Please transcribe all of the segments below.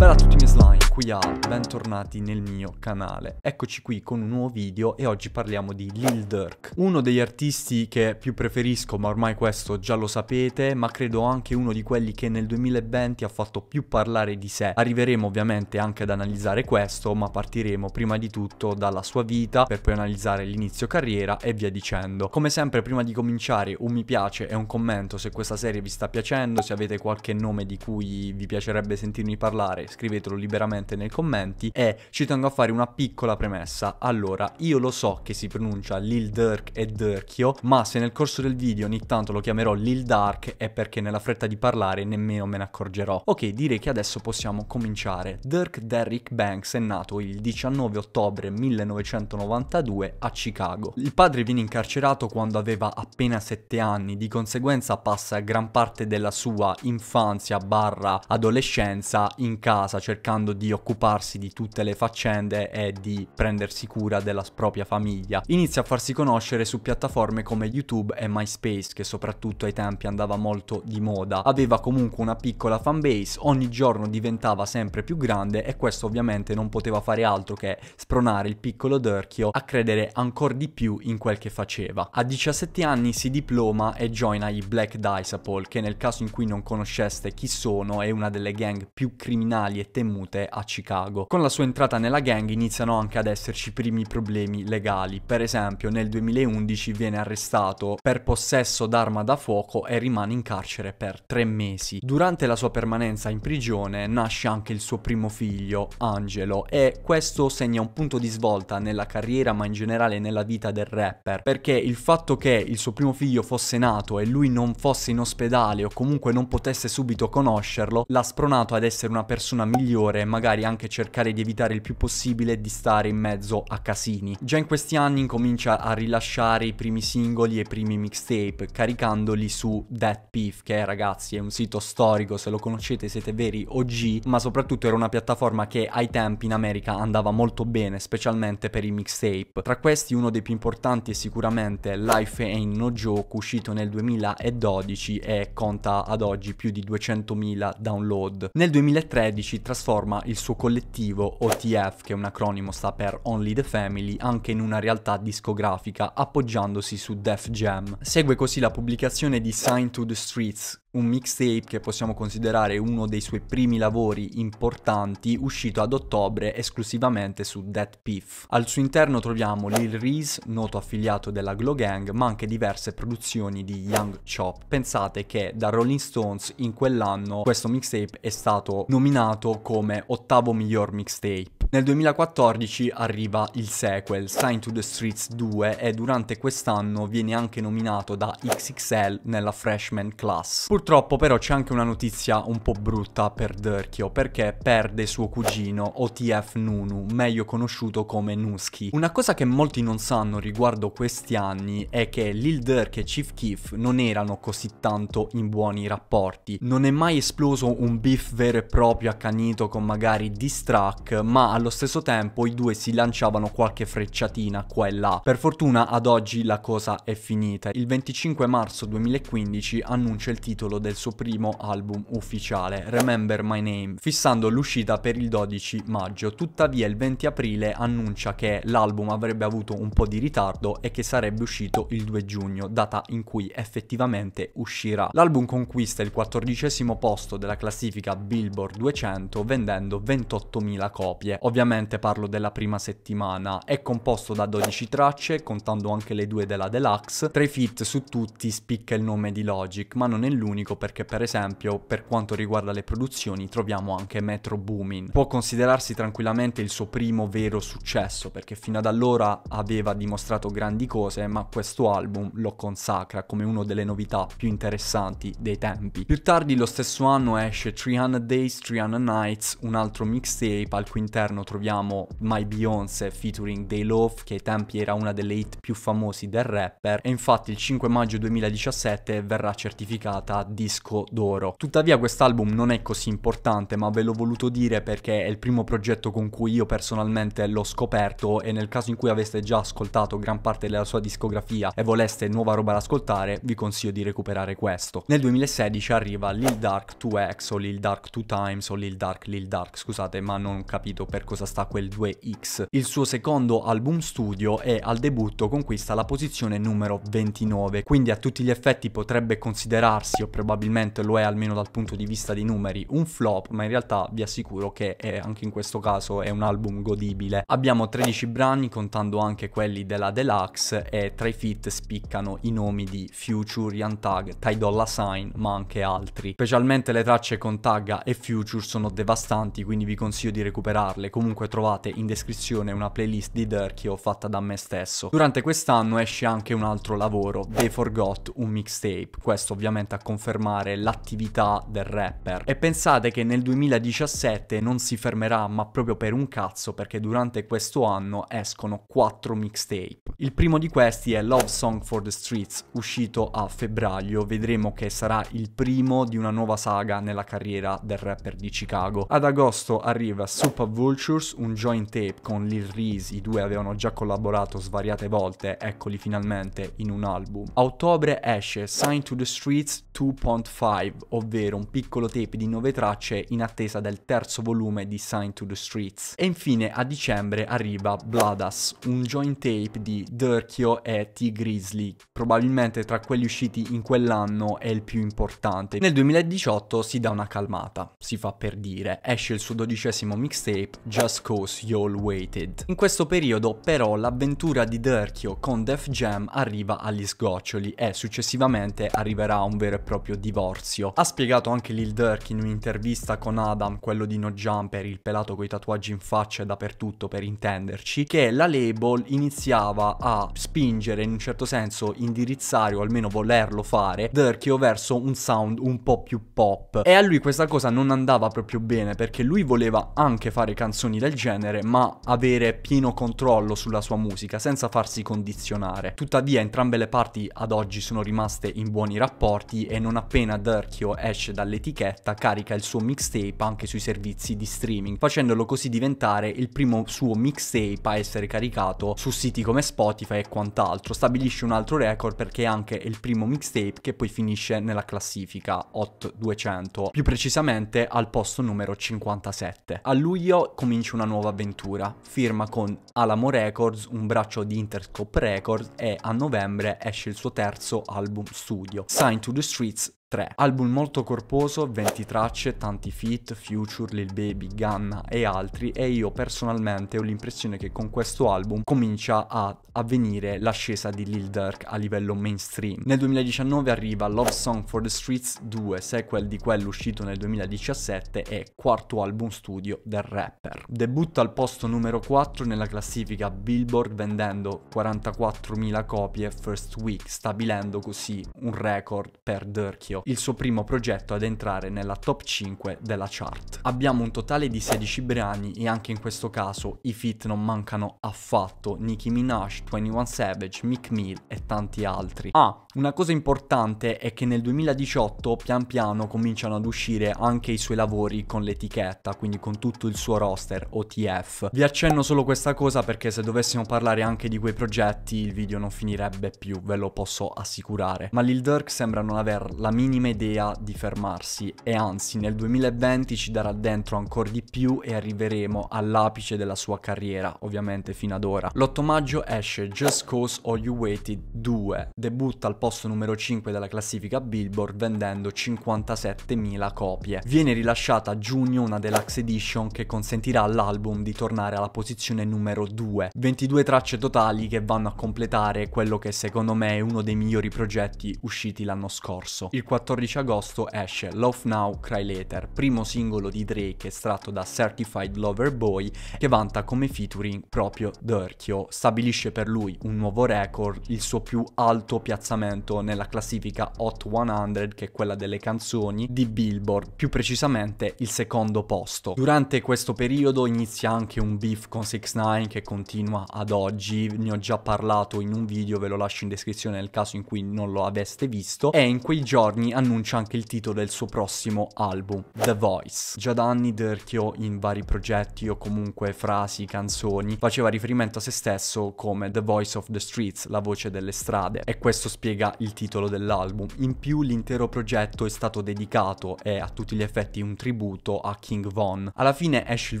Bella tutti i miei slime qui Art, bentornati nel mio canale. Eccoci qui con un nuovo video e oggi parliamo di Lil Durk, uno degli artisti che più preferisco, ma ormai questo già lo sapete, ma credo anche uno di quelli che nel 2020 ha fatto più parlare di sé. Arriveremo ovviamente anche ad analizzare questo, ma partiremo prima di tutto dalla sua vita per poi analizzare l'inizio carriera e via dicendo. Come sempre prima di cominciare un mi piace e un commento se questa serie vi sta piacendo, se avete qualche nome di cui vi piacerebbe sentirmi parlare, scrivetelo liberamente direttamente nei commenti e ci tengo a fare una piccola premessa. Allora, io lo so che si pronuncia Lil Dirk e Dirkio, ma se nel corso del video ogni tanto lo chiamerò Lil Dark è perché nella fretta di parlare nemmeno me ne accorgerò. Ok, direi che adesso possiamo cominciare. Dirk Derrick Banks è nato il 19 ottobre 1992 a Chicago. Il padre viene incarcerato quando aveva appena 7 anni, di conseguenza passa gran parte della sua infanzia barra adolescenza in casa cercando di occuparsi di tutte le faccende e di prendersi cura della propria famiglia. Inizia a farsi conoscere su piattaforme come YouTube e MySpace, che soprattutto ai tempi andava molto di moda. Aveva comunque una piccola fanbase, ogni giorno diventava sempre più grande e questo ovviamente non poteva fare altro che spronare il piccolo Durchio a credere ancora di più in quel che faceva. A 17 anni si diploma e joina i Black Diceapol, che nel caso in cui non conosceste chi sono è una delle gang più criminali e temute a a Chicago. Con la sua entrata nella gang iniziano anche ad esserci primi problemi legali, per esempio nel 2011 viene arrestato per possesso d'arma da fuoco e rimane in carcere per tre mesi. Durante la sua permanenza in prigione nasce anche il suo primo figlio, Angelo, e questo segna un punto di svolta nella carriera ma in generale nella vita del rapper, perché il fatto che il suo primo figlio fosse nato e lui non fosse in ospedale o comunque non potesse subito conoscerlo, l'ha spronato ad essere una persona migliore e magari magari anche cercare di evitare il più possibile di stare in mezzo a casini. Già in questi anni incomincia a rilasciare i primi singoli e i primi mixtape, caricandoli su Dead Beef, che ragazzi è un sito storico, se lo conoscete siete veri OG, ma soprattutto era una piattaforma che ai tempi in America andava molto bene, specialmente per i mixtape. Tra questi uno dei più importanti è sicuramente Life Ain't No Joke, uscito nel 2012 e conta ad oggi più di 200.000 download. Nel 2013 trasforma il suo collettivo OTF, che è un acronimo sta per Only the Family, anche in una realtà discografica, appoggiandosi su Def Jam. Segue così la pubblicazione di Sign to the Streets, un mixtape che possiamo considerare uno dei suoi primi lavori importanti uscito ad ottobre esclusivamente su Dead Piff. Al suo interno troviamo Lil Reese, noto affiliato della Glow Gang, ma anche diverse produzioni di Young Chop. Pensate che da Rolling Stones in quell'anno questo mixtape è stato nominato come ottavo miglior mixtape. Nel 2014 arriva il sequel, Sign to the Streets 2, e durante quest'anno viene anche nominato da XXL nella freshman class. Purtroppo però c'è anche una notizia un po' brutta per Durkio, perché perde suo cugino OTF Nunu, meglio conosciuto come Nuski. Una cosa che molti non sanno riguardo questi anni è che Lil Durk e Chief Keef non erano così tanto in buoni rapporti. Non è mai esploso un beef vero e proprio accanito con magari diss track, ma allo stesso tempo i due si lanciavano qualche frecciatina qua e là. Per fortuna ad oggi la cosa è finita. Il 25 marzo 2015 annuncia il titolo del suo primo album ufficiale, Remember My Name, fissando l'uscita per il 12 maggio. Tuttavia il 20 aprile annuncia che l'album avrebbe avuto un po' di ritardo e che sarebbe uscito il 2 giugno, data in cui effettivamente uscirà. L'album conquista il 14 posto della classifica Billboard 200 vendendo 28.000 copie ovviamente parlo della prima settimana. È composto da 12 tracce, contando anche le due della Deluxe. Tra i fit su tutti spicca il nome di Logic, ma non è l'unico perché per esempio per quanto riguarda le produzioni troviamo anche Metro Boomin. Può considerarsi tranquillamente il suo primo vero successo perché fino ad allora aveva dimostrato grandi cose, ma questo album lo consacra come una delle novità più interessanti dei tempi. Più tardi lo stesso anno esce 300 Days, 300 Nights, un altro mixtape al cui interno quest'anno troviamo My Beyoncé featuring Day Love, che ai tempi era una delle hit più famosi del rapper, e infatti il 5 maggio 2017 verrà certificata disco d'oro. Tuttavia quest'album non è così importante, ma ve l'ho voluto dire perché è il primo progetto con cui io personalmente l'ho scoperto e nel caso in cui aveste già ascoltato gran parte della sua discografia e voleste nuova roba da ascoltare, vi consiglio di recuperare questo. Nel 2016 arriva Lil Dark 2X o Lil Dark 2 Times o Lil Dark Lil Dark, scusate, ma non ho capito per cosa sta quel 2X. Il suo secondo album studio e al debutto conquista la posizione numero 29, quindi a tutti gli effetti potrebbe considerarsi, o probabilmente lo è almeno dal punto di vista dei numeri, un flop, ma in realtà vi assicuro che è, anche in questo caso è un album godibile. Abbiamo 13 brani contando anche quelli della Deluxe e tra i feat spiccano i nomi di Future, Young Tag, Ty Dolla Sign, ma anche altri. Specialmente le tracce con Tagga e Future sono devastanti, quindi vi consiglio di recuperarle comunque trovate in descrizione una playlist di Dirt che ho fatta da me stesso. Durante quest'anno esce anche un altro lavoro, They Forgot, un mixtape, questo ovviamente a confermare l'attività del rapper. E pensate che nel 2017 non si fermerà ma proprio per un cazzo perché durante questo anno escono 4 mixtape. Il primo di questi è Love Song for the Streets, uscito a febbraio, vedremo che sarà il primo di una nuova saga nella carriera del rapper di Chicago. Ad agosto arriva Super Vulture Vultures, un joint tape con Lil Reese, i due avevano già collaborato svariate volte, eccoli finalmente in un album. A ottobre esce Sign to the Streets 2.5, ovvero un piccolo tape di 9 tracce in attesa del terzo volume di Sign to the Streets. E infine a dicembre arriva Bladas, un joint tape di Durkio e T Grizzly, probabilmente tra quelli usciti in quell'anno è il più importante. Nel 2018 si dà una calmata, si fa per dire, esce il suo dodicesimo mixtape Just Cause You All Waited. In questo periodo però l'avventura di Derchio con Def Jam arriva agli sgoccioli e successivamente arriverà a un vero e proprio divorzio. Ha spiegato anche Lil Durk in un'intervista con Adam, quello di No Jumper, il pelato coi tatuaggi in faccia e dappertutto per intenderci, che la label iniziava a spingere in un certo senso indirizzare o almeno volerlo fare Durkio verso un sound un po' più pop e a lui questa cosa non andava proprio bene perché lui voleva anche fare canzoni canzoni del genere, ma avere pieno controllo sulla sua musica senza farsi condizionare. Tuttavia entrambe le parti ad oggi sono rimaste in buoni rapporti e non appena Durkio esce dall'etichetta carica il suo mixtape anche sui servizi di streaming, facendolo così diventare il primo suo mixtape a essere caricato su siti come Spotify e quant'altro. Stabilisce un altro record perché è anche il primo mixtape che poi finisce nella classifica Hot 200, più precisamente al posto numero 57. A luglio, come comincia una nuova avventura. Firma con Alamo Records, un braccio di Interscope Records e a novembre esce il suo terzo album studio, Sign to the Streets 3. Album molto corposo, 20 tracce, tanti feat, Future, Lil Baby, Ganna e altri e io personalmente ho l'impressione che con questo album comincia a avvenire l'ascesa di Lil Durk a livello mainstream. Nel 2019 arriva Love Song for the Streets 2, sequel di quello uscito nel 2017 e quarto album studio del rapper. Debutta al posto numero 4 nella classifica Billboard vendendo 44.000 copie first week, stabilendo così un record per Durkio il suo primo progetto ad entrare nella top 5 della chart. Abbiamo un totale di 16 brani e anche in questo caso i fit non mancano affatto, Nicki Minaj, 21 Savage, Mick Mill e tanti altri. Ah, una cosa importante è che nel 2018 pian piano cominciano ad uscire anche i suoi lavori con l'etichetta, quindi con tutto il suo roster OTF. Vi accenno solo questa cosa perché se dovessimo parlare anche di quei progetti il video non finirebbe più, ve lo posso assicurare. Ma Lil Durk sembra non aver la minima minima idea di fermarsi e anzi nel 2020 ci darà dentro ancora di più e arriveremo all'apice della sua carriera, ovviamente fino ad ora. L'8 maggio esce Just Cause All You Waited 2, debutta al posto numero 5 della classifica Billboard vendendo 57.000 copie. Viene rilasciata a giugno una deluxe edition che consentirà all'album di tornare alla posizione numero 2, 22 tracce totali che vanno a completare quello che secondo me è uno dei migliori progetti usciti l'anno scorso. Il 14 agosto esce Love Now Cry Later, primo singolo di Drake estratto da Certified Lover Boy che vanta come featuring proprio Durkio. Stabilisce per lui un nuovo record, il suo più alto piazzamento nella classifica Hot 100 che è quella delle canzoni di Billboard, più precisamente il secondo posto. Durante questo periodo inizia anche un beef con 6ix9ine che continua ad oggi, ne ho già parlato in un video, ve lo lascio in descrizione nel caso in cui non lo aveste visto, e in quei giorni annuncia anche il titolo del suo prossimo album, The Voice. Già da anni Derchio in vari progetti o comunque frasi, canzoni, faceva riferimento a se stesso come The Voice of the Streets, la voce delle strade, e questo spiega il titolo dell'album. In più l'intero progetto è stato dedicato e a tutti gli effetti un tributo a King Von. Alla fine esce il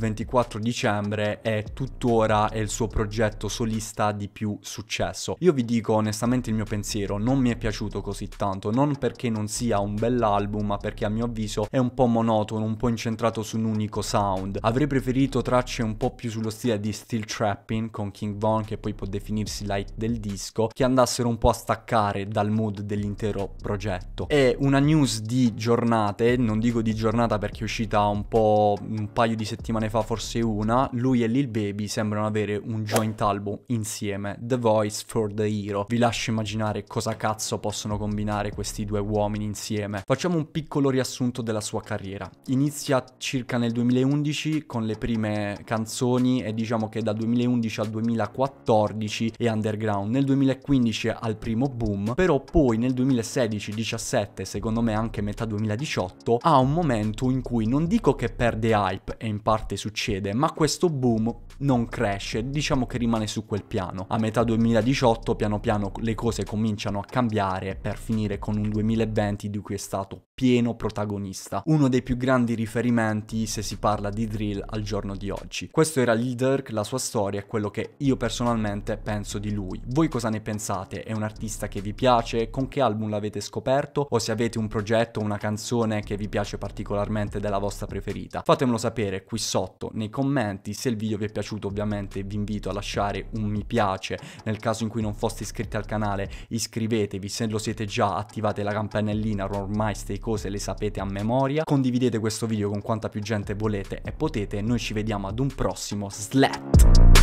24 dicembre e tuttora è il suo progetto solista di più successo. Io vi dico onestamente il mio pensiero, non mi è piaciuto così tanto, non perché non sia un bell'album, ma perché a mio avviso è un po' monotono, un po' incentrato su un unico sound. Avrei preferito tracce un po' più sullo stile di Steel Trapping con King Von, che poi può definirsi light del disco, che andassero un po' a staccare dal mood dell'intero progetto. È una news di giornate, non dico di giornata perché è uscita un po' un paio di settimane fa, forse una, lui e Lil Baby sembrano avere un joint album insieme, The Voice for the Hero. Vi lascio immaginare cosa cazzo possono combinare questi due uomini fenomeni insieme. Facciamo un piccolo riassunto della sua carriera. Inizia circa nel 2011 con le prime canzoni e diciamo che dal 2011 al 2014 è underground. Nel 2015 al primo boom, però poi nel 2016-17, secondo me anche metà 2018, ha un momento in cui non dico che perde hype e in parte succede, ma questo boom non cresce, diciamo che rimane su quel piano. A metà 2018 piano piano le cose cominciano a cambiare per finire con un 2020 momenti di cui è stato pieno protagonista, uno dei più grandi riferimenti se si parla di drill al giorno di oggi. Questo era Lil Durk, la sua storia e quello che io personalmente penso di lui. Voi cosa ne pensate? È un artista che vi piace? Con che album l'avete scoperto? O se avete un progetto, una canzone che vi piace particolarmente della vostra preferita? Fatemelo sapere qui sotto nei commenti, se il video vi è piaciuto ovviamente vi invito a lasciare un mi piace, nel caso in cui non foste iscritti al canale iscrivetevi, se lo siete già attivate la campanella cartellina, ormai queste cose le sapete a memoria, condividete questo video con quanta più gente volete e potete, noi ci vediamo ad un prossimo Slap!